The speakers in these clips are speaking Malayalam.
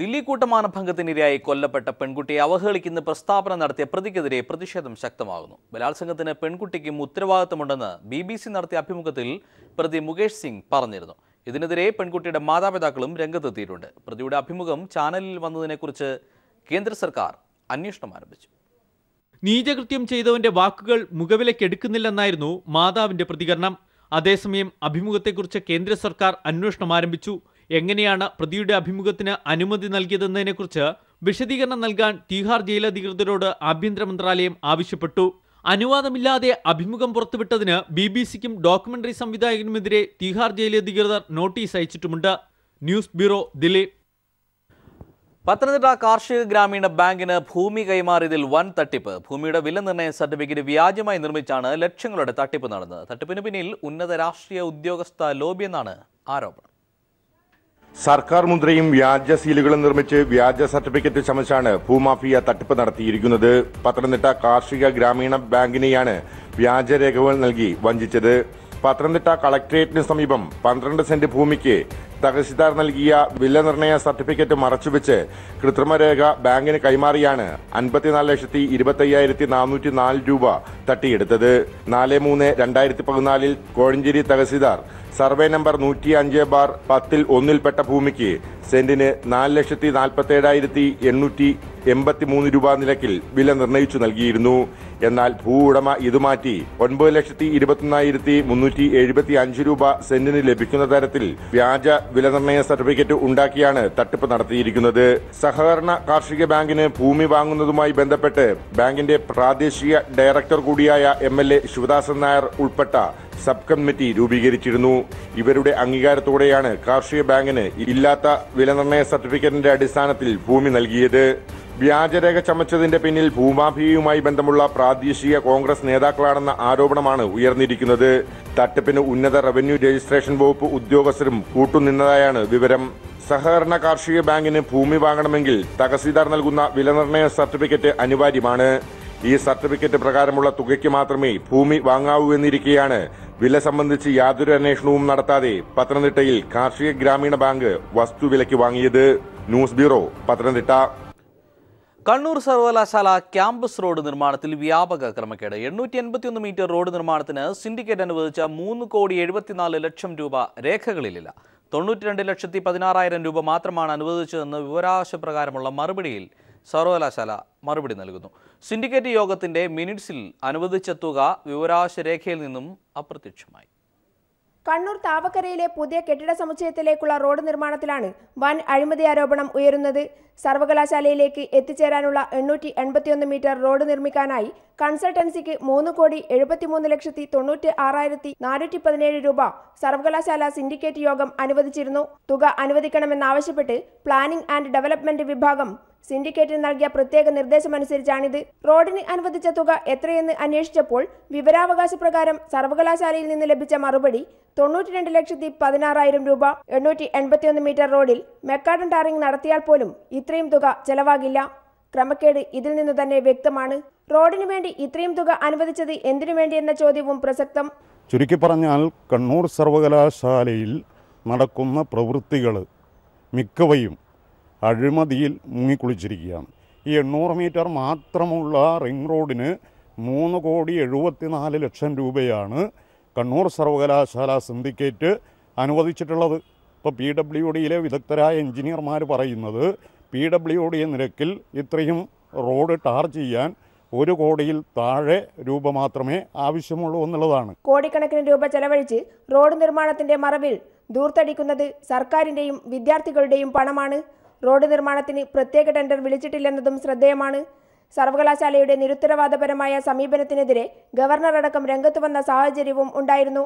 ദില്ലി ഭംഗത്തിനിരയായി കൊല്ലപ്പെട്ട പെൺകുട്ടിയെ അവഹേളിക്കുന്ന പ്രസ്താവന നടത്തിയ പ്രതിക്കെതിരെ പ്രതിഷേധം ശക്തമാകുന്നു ബലാത്സംഗത്തിന് പെൺകുട്ടിക്കും ഉത്തരവാദിത്തമുണ്ടെന്ന് ബി ബി സി നടത്തിയ അഭിമുഖത്തിൽ പ്രതി മുകേഷ് സിംഗ് പറഞ്ഞിരുന്നു ഇതിനെതിരെ പെൺകുട്ടിയുടെ മാതാപിതാക്കളും രംഗത്തെത്തിയിട്ടുണ്ട് പ്രതിയുടെ അഭിമുഖം ചാനലിൽ വന്നതിനെക്കുറിച്ച് കേന്ദ്ര സർക്കാർ അന്വേഷണം ആരംഭിച്ചു നീചകൃത്യം ചെയ്തവന്റെ വാക്കുകൾ എടുക്കുന്നില്ലെന്നായിരുന്നു മാതാവിന്റെ പ്രതികരണം അതേസമയം അഭിമുഖത്തെക്കുറിച്ച് കേന്ദ്ര സർക്കാർ അന്വേഷണം ആരംഭിച്ചു എങ്ങനെയാണ് പ്രതിയുടെ അഭിമുഖത്തിന് അനുമതി നൽകിയതെന്നതിനെക്കുറിച്ച് വിശദീകരണം നൽകാൻ തീഹാർ ജയിലധികൃതരോട് ആഭ്യന്തര മന്ത്രാലയം ആവശ്യപ്പെട്ടു അനുവാദമില്ലാതെ അഭിമുഖം പുറത്തുവിട്ടതിന് ബി ബി സിക്കും ഡോക്യുമെന്ററി സംവിധായകനുമെതിരെ തീഹാർ ജയിലധികൃതർ നോട്ടീസ് അയച്ചിട്ടുമുണ്ട് ന്യൂസ് ബ്യൂറോ ദിലീപ് പത്തനംതിട്ട കാർഷിക ഗ്രാമീണ ബാങ്കിന് ഭൂമി കൈമാറിയതിൽ വൻ തട്ടിപ്പ് ഭൂമിയുടെ വില നിർണ്ണയ സർട്ടിഫിക്കറ്റ് വ്യാജമായി നിർമ്മിച്ചാണ് ലക്ഷങ്ങളുടെ തട്ടിപ്പ് നടന്നത് തട്ടിപ്പിന് പിന്നിൽ ഉന്നത രാഷ്ട്രീയ ഉദ്യോഗസ്ഥ ലോബിയെന്നാണ് ആരോപണം സർക്കാർ മുദ്രയും വ്യാജ സീലുകളും നിർമ്മിച്ച് വ്യാജ സർട്ടിഫിക്കറ്റ് ചമച്ചാണ് ഭൂമാഫിയ തട്ടിപ്പ് നടത്തിയിരിക്കുന്നത് പത്തനംതിട്ട കാർഷിക ഗ്രാമീണ ബാങ്കിനെയാണ് വ്യാജരേഖകൾ നൽകി വഞ്ചിച്ചത് പത്തനംതിട്ട കളക്ടറേറ്റിന് സമീപം പന്ത്രണ്ട് സെന്റ് ഭൂമിക്ക് തഹസിദാർ നൽകിയ വില നിർണയ സർട്ടിഫിക്കറ്റ് മറച്ചുവെച്ച് കൃത്രിമരേഖ ബാങ്കിന് കൈമാറിയാണ് അൻപത്തിനാല് ലക്ഷത്തി ഇരുപത്തയ്യായിരത്തി നാനൂറ്റി നാല് രൂപ തട്ടിയെടുത്തത് നാല് മൂന്ന് രണ്ടായിരത്തി പതിനാലിൽ കോഴഞ്ചേരി തഹസിദാർ സർവേ നമ്പർ നൂറ്റി അഞ്ച് ബാർ പത്തിൽ ഒന്നിൽപ്പെട്ട ഭൂമിക്ക് സെന്റിന് നാല് ലക്ഷത്തി നാൽപ്പത്തി ഏഴായിരത്തി എണ്ണൂറ്റി എൺപത്തി മൂന്ന് രൂപ നിരക്കിൽ വില നിർണയിച്ചു നൽകിയിരുന്നു എന്നാൽ ഭൂവുടമ ഇത് മാറ്റി ഒൻപത് ലക്ഷത്തി ഇരുപത്തിനായിരത്തി മുന്നൂറ്റി എഴുപത്തി അഞ്ച് രൂപ സെന്റിന് ലഭിക്കുന്ന തരത്തിൽ വ്യാജ വിലനിർണ്ണയ സർട്ടിഫിക്കറ്റ് ഉണ്ടാക്കിയാണ് തട്ടിപ്പ് നടത്തിയിരിക്കുന്നത് സഹകരണ കാർഷിക ബാങ്കിന് ഭൂമി വാങ്ങുന്നതുമായി ബന്ധപ്പെട്ട് ബാങ്കിന്റെ പ്രാദേശിക ഡയറക്ടർ കൂടിയായ M L A Sivadasan Nair ഉൾപ്പെട്ട സബ് കമ്മിറ്റി രൂപീകരിച്ചിരുന്നു ഇവരുടെ അംഗീകാരത്തോടെയാണ് കാർഷിക ബാങ്കിന് ഇല്ലാത്ത വിലനിർണ്ണയ സർട്ടിഫിക്കറ്റിന്റെ അടിസ്ഥാനത്തിൽ ഭൂമി നൽകിയത് വ്യാജരേഖ ചമച്ചതിന്റെ പിന്നിൽ ഭൂമാഫിയയുമായി ബന്ധമുള്ള പ്രാദേശിക കോൺഗ്രസ് നേതാക്കളാണെന്ന ആരോപണമാണ് ഉയർന്നിരിക്കുന്നത് തട്ടിപ്പിന് ഉന്നത റവന്യൂ രജിസ്ട്രേഷൻ വകുപ്പ് ഉദ്യോഗസ്ഥരും കൂട്ടുനിന്നതായാണ് വിവരം സഹകരണ കാർഷിക ബാങ്കിന് ഭൂമി വാങ്ങണമെങ്കിൽ തഹസീൽദാർ നൽകുന്ന വിലനിർണയ സർട്ടിഫിക്കറ്റ് അനിവാര്യമാണ് ഈ സർട്ടിഫിക്കറ്റ് പ്രകാരമുള്ള തുകയ്ക്ക് മാത്രമേ ഭൂമി വാങ്ങാവൂ എന്നിരിക്കെയാണ് വില സംബന്ധിച്ച് യാതൊരു അന്വേഷണവും നടത്താതെ പത്തനംതിട്ടയിൽ കാർഷിക ഗ്രാമീണ ബാങ്ക് വസ്തുവിലയ്ക്ക് വാങ്ങിയത് ന്യൂസ് ബ്യൂറോ പത്തനംതിട്ട കണ്ണൂർ സർവകലാശാല ക്യാമ്പസ് റോഡ് നിർമ്മാണത്തിൽ വ്യാപക ക്രമക്കേട് എണ്ണൂറ്റി എൺപത്തിയൊന്ന് മീറ്റർ റോഡ് നിർമ്മാണത്തിന് സിൻഡിക്കേറ്റ് അനുവദിച്ച മൂന്ന് കോടി എഴുപത്തിനാല് ലക്ഷം രൂപ രേഖകളിലില്ല തൊണ്ണൂറ്റിരണ്ട് ലക്ഷത്തി പതിനാറായിരം രൂപ മാത്രമാണ് അനുവദിച്ചതെന്ന് പ്രകാരമുള്ള മറുപടിയിൽ സർവകലാശാല മറുപടി നൽകുന്നു സിൻഡിക്കേറ്റ് യോഗത്തിന്റെ മിനിറ്റ്സിൽ അനുവദിച്ച തുക വിവരാവശ രേഖയിൽ നിന്നും അപ്രത്യക്ഷമായി കണ്ണൂർ താവക്കരയിലെ പുതിയ കെട്ടിട സമുച്ചയത്തിലേക്കുള്ള റോഡ് നിർമ്മാണത്തിലാണ് വൻ അഴിമതി ആരോപണം ഉയരുന്നത് സർവകലാശാലയിലേക്ക് എത്തിച്ചേരാനുള്ള എണ്ണൂറ്റി എൺപത്തിയൊന്ന് മീറ്റർ റോഡ് നിർമ്മിക്കാനായി കൺസൾട്ടൻസിക്ക് മൂന്ന് കോടി എഴുപത്തിമൂന്ന് ലക്ഷത്തി തൊണ്ണൂറ്റി ആറായിരത്തി നാനൂറ്റി പതിനേഴ് രൂപ സർവകലാശാല സിൻഡിക്കേറ്റ് യോഗം അനുവദിച്ചിരുന്നു തുക അനുവദിക്കണമെന്നാവശ്യപ്പെട്ട് പ്ലാനിംഗ് ആൻഡ് ഡെവലപ്മെന്റ് വിഭാഗം സിൻഡിക്കേറ്റിന് നൽകിയ പ്രത്യേക നിർദ്ദേശമനുസരിച്ചാണിത് റോഡിന് അനുവദിച്ച തുക എത്രയെന്ന് അന്വേഷിച്ചപ്പോൾ വിവരാവകാശ പ്രകാരം സർവകലാശാലയിൽ നിന്ന് ലഭിച്ച മറുപടി തൊണ്ണൂറ്റിരണ്ട് ലക്ഷത്തി പതിനാറായിരം രൂപ എണ്ണൂറ്റി എൺപത്തിയൊന്ന് മീറ്റർ റോഡിൽ മെക്കാഡൻ ടാറിംഗ് നടത്തിയാൽ പോലും ഇത്രയും തുക ചെലവാകില്ല ക്രമക്കേട് ഇതിൽ നിന്ന് തന്നെ വ്യക്തമാണ് റോഡിനു വേണ്ടി ഇത്രയും തുക അനുവദിച്ചത് എന്തിനു വേണ്ടിയെന്ന ചോദ്യവും പ്രസക്തം ചുരുക്കി പറഞ്ഞാൽ കണ്ണൂർ സർവകലാശാലയിൽ നടക്കുന്ന പ്രവൃത്തികൾ മിക്കവയും അഴിമതിയിൽ മുങ്ങിക്കുളിച്ചിരിക്കുകയാണ് ഈ എണ്ണൂറ് മീറ്റർ മാത്രമുള്ള റിംഗ് റോഡിന് മൂന്ന് കോടി എഴുപത്തിനാല് ലക്ഷം രൂപയാണ് കണ്ണൂർ സർവകലാശാല സിൻഡിക്കേറ്റ് അനുവദിച്ചിട്ടുള്ളത് ഇപ്പോൾ പി ഡബ്ല്യു ഡിയിലെ വിദഗ്ധരായ എഞ്ചിനീയർമാർ പറയുന്നത് പി ഡബ്ല്യു ഡി നിരക്കിൽ ഇത്രയും റോഡ് ടാർ ചെയ്യാൻ ഒരു കോടിയിൽ താഴെ രൂപ മാത്രമേ ആവശ്യമുള്ളൂ എന്നുള്ളതാണ് കോടിക്കണക്കിന് രൂപ ചെലവഴിച്ച് റോഡ് നിർമ്മാണത്തിന്റെ മറവിൽ ദൂർത്തടിക്കുന്നത് സർക്കാരിന്റെയും വിദ്യാർത്ഥികളുടെയും പണമാണ് റോഡ് നിർമ്മാണത്തിന് പ്രത്യേക ടെൻഡർ വിളിച്ചിട്ടില്ലെന്നതും ശ്രദ്ധേയമാണ് സർവകലാശാലയുടെ നിരുത്തരവാദപരമായ സമീപനത്തിനെതിരെ അടക്കം രംഗത്തു വന്ന സാഹചര്യവും ഉണ്ടായിരുന്നു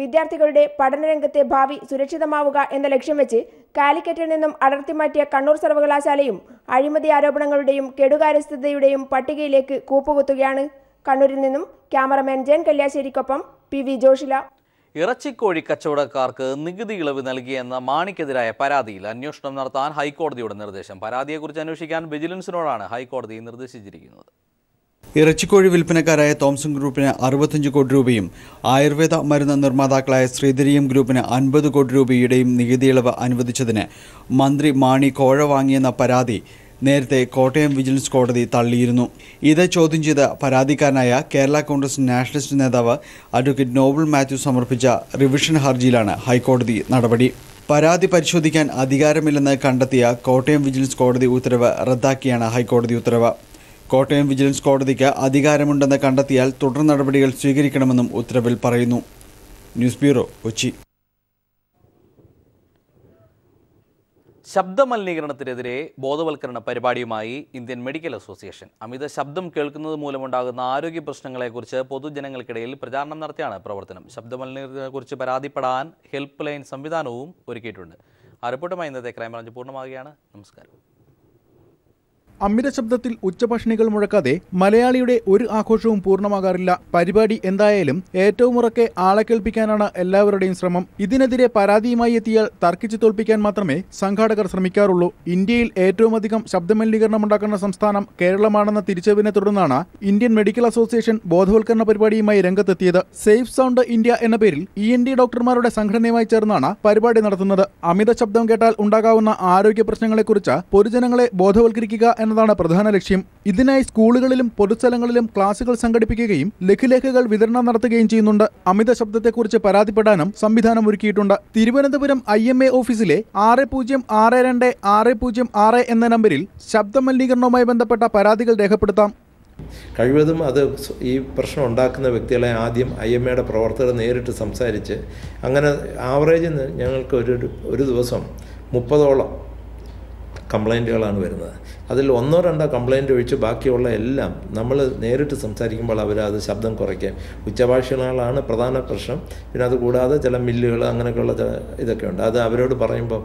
വിദ്യാർത്ഥികളുടെ പഠനരംഗത്തെ ഭാവി സുരക്ഷിതമാവുക എന്ന ലക്ഷ്യം വെച്ച് കാലിക്കറ്റിൽ നിന്നും അടർത്തിമാറ്റിയ കണ്ണൂർ സർവകലാശാലയും അഴിമതി ആരോപണങ്ങളുടെയും കെടുകാര്യസ്ഥതയുടെയും പട്ടികയിലേക്ക് കൂപ്പുകുത്തുകയാണ് കണ്ണൂരിൽ നിന്നും ക്യാമറമാൻ ജയൻ കല്യാശ്ശേരിക്കൊപ്പം പി വി ജോഷില ഇറച്ചിക്കോഴി കച്ചവടക്കാർക്ക് നികുതി ഇളവ് നൽകിയെന്ന മാണിക്കെതിരായ പരാതിയിൽ അന്വേഷണം നടത്താൻ ഹൈക്കോടതിയുടെ നിർദ്ദേശം പരാതിയെക്കുറിച്ച് അന്വേഷിക്കാൻ വിജിലൻസിനോടാണ് ഹൈക്കോടതി നിർദ്ദേശിച്ചിരിക്കുന്നത് ഇറച്ചിക്കോഴി വിൽപ്പനക്കാരായ തോംസൺ ഗ്രൂപ്പിന് അറുപത്തഞ്ച് കോടി രൂപയും ആയുർവേദ മരുന്ന് നിർമ്മാതാക്കളായ ശ്രീധരിയും ഗ്രൂപ്പിന് അൻപത് കോടി രൂപയുടെയും നികുതി ഇളവ് അനുവദിച്ചതിന് മന്ത്രി മാണി കോഴ വാങ്ങിയെന്ന പരാതി നേരത്തെ കോട്ടയം വിജിലൻസ് കോടതി തള്ളിയിരുന്നു ഇത് ചോദ്യം ചെയ്ത പരാതിക്കാരനായ കേരള കോൺഗ്രസ് നാഷണലിസ്റ്റ് നേതാവ് അഡ്വക്കേറ്റ് നോബിൾ മാത്യു സമർപ്പിച്ച റിവിഷൻ ഹർജിയിലാണ് ഹൈക്കോടതി നടപടി പരാതി പരിശോധിക്കാൻ അധികാരമില്ലെന്ന് കണ്ടെത്തിയ കോട്ടയം വിജിലൻസ് കോടതി ഉത്തരവ് റദ്ദാക്കിയാണ് ഹൈക്കോടതി ഉത്തരവ് കോട്ടയം വിജിലൻസ് കോടതിക്ക് അധികാരമുണ്ടെന്ന് കണ്ടെത്തിയാൽ തുടർ നടപടികൾ സ്വീകരിക്കണമെന്നും ഉത്തരവിൽ പറയുന്നു ന്യൂസ് ബ്യൂറോ കൊച്ചി ശബ്ദമലിനീകരണത്തിനെതിരെ ബോധവൽക്കരണ പരിപാടിയുമായി ഇന്ത്യൻ മെഡിക്കൽ അസോസിയേഷൻ അമിത ശബ്ദം കേൾക്കുന്നത് മൂലമുണ്ടാകുന്ന ആരോഗ്യ പ്രശ്നങ്ങളെക്കുറിച്ച് പൊതുജനങ്ങൾക്കിടയിൽ പ്രചാരണം നടത്തിയാണ് പ്രവർത്തനം ശബ്ദമലിനീകരണത്തെക്കുറിച്ച് പരാതിപ്പെടാൻ ഹെൽപ്പ് ലൈൻ സംവിധാനവും ഒരുക്കിയിട്ടുണ്ട് ആ റിപ്പോർട്ടുമായി ഇന്നത്തെ ക്രൈംബ്രാഞ്ച് പൂർണ്ണമാകുകയാണ് നമസ്കാരം അമിത ശബ്ദത്തിൽ ഉച്ചഭക്ഷണികൾ മുഴക്കാതെ മലയാളിയുടെ ഒരു ആഘോഷവും പൂർണ്ണമാകാറില്ല പരിപാടി എന്തായാലും ഏറ്റവും ഉറക്കെ ആളെ കേൾപ്പിക്കാനാണ് എല്ലാവരുടെയും ശ്രമം ഇതിനെതിരെ പരാതിയുമായി എത്തിയാൽ തർക്കിച്ചു തോൽപ്പിക്കാൻ മാത്രമേ സംഘാടകർ ശ്രമിക്കാറുള്ളൂ ഇന്ത്യയിൽ ഏറ്റവും അധികം ശബ്ദമലിനീകരണം ഉണ്ടാക്കുന്ന സംസ്ഥാനം കേരളമാണെന്ന തിരിച്ചറിവിനെ തുടർന്നാണ് ഇന്ത്യൻ മെഡിക്കൽ അസോസിയേഷൻ ബോധവൽക്കരണ പരിപാടിയുമായി രംഗത്തെത്തിയത് സേഫ് സൗണ്ട് ഇന്ത്യ എന്ന പേരിൽ ഇ എൻ ഡി ഡോക്ടർമാരുടെ സംഘടനയുമായി ചേർന്നാണ് പരിപാടി നടത്തുന്നത് അമിത ശബ്ദം കേട്ടാൽ ഉണ്ടാകാവുന്ന ആരോഗ്യ പ്രശ്നങ്ങളെക്കുറിച്ച് പൊതുജനങ്ങളെ ബോധവൽക്കരിക്കുക എന്ന എന്നതാണ് പ്രധാന ലക്ഷ്യം ഇതിനായി സ്കൂളുകളിലും പൊതുസ്ഥലങ്ങളിലും ക്ലാസുകൾ സംഘടിപ്പിക്കുകയും ലഘുലേഖകൾ വിതരണം നടത്തുകയും ചെയ്യുന്നുണ്ട് അമിത ശബ്ദത്തെക്കുറിച്ച് പരാതിപ്പെടാനും സംവിധാനം ഒരുക്കിയിട്ടുണ്ട് തിരുവനന്തപുരം ഐ എം എ ഓഫീസിലെ ആറ് പൂജ്യം ആറ് രണ്ട് ആറ് പൂജ്യം ആറ് എന്ന നമ്പരിൽ ശബ്ദമലിനീകരണവുമായി ബന്ധപ്പെട്ട പരാതികൾ രേഖപ്പെടുത്താം കഴിവതും അത് ഈ പ്രശ്നം ഉണ്ടാക്കുന്ന വ്യക്തികളെ ആദ്യം ഐ എം എയുടെ പ്രവർത്തകർ നേരിട്ട് സംസാരിച്ച് അങ്ങനെ ആവറേജ് ഞങ്ങൾക്ക് ഒരു ഒരു ദിവസം മുപ്പതോളം കംപ്ലൈൻറ്റുകളാണ് വരുന്നത് അതിൽ ഒന്നോ രണ്ടോ കംപ്ലൈൻറ്റ് ഒഴിച്ച് ബാക്കിയുള്ള എല്ലാം നമ്മൾ നേരിട്ട് സംസാരിക്കുമ്പോൾ അവർ അത് ശബ്ദം കുറയ്ക്കും ഉച്ചഭാഷകളാണ് പ്രധാന പ്രശ്നം പിന്നെ അതുകൂടാതെ ചില മില്ലുകൾ അങ്ങനെയൊക്കെയുള്ള ഇതൊക്കെ ഉണ്ട് അത് അവരോട് പറയുമ്പോൾ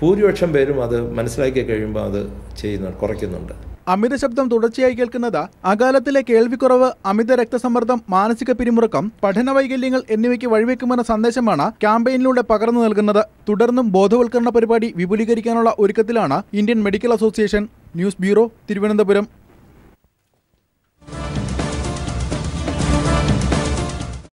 ഭൂരിപക്ഷം പേരും അത് മനസ്സിലാക്കി കഴിയുമ്പോൾ അത് ചെയ്യുന്നുണ്ട് കുറയ്ക്കുന്നുണ്ട് അമിത ശബ്ദം തുടർച്ചയായി കേൾക്കുന്നത് അകാലത്തിലെ കേൾവിക്കുറവ് അമിത രക്തസമ്മർദ്ദം മാനസിക പിരിമുറുക്കം പഠന വൈകല്യങ്ങൾ എന്നിവയ്ക്ക് വഴിവെക്കുമെന്ന സന്ദേശമാണ് ക്യാമ്പയിനിലൂടെ പകർന്നു നൽകുന്നത് തുടർന്നും ബോധവൽക്കരണ പരിപാടി വിപുലീകരിക്കാനുള്ള ഒരുക്കത്തിലാണ് Indian medical association news bureau Thiruvananthapuram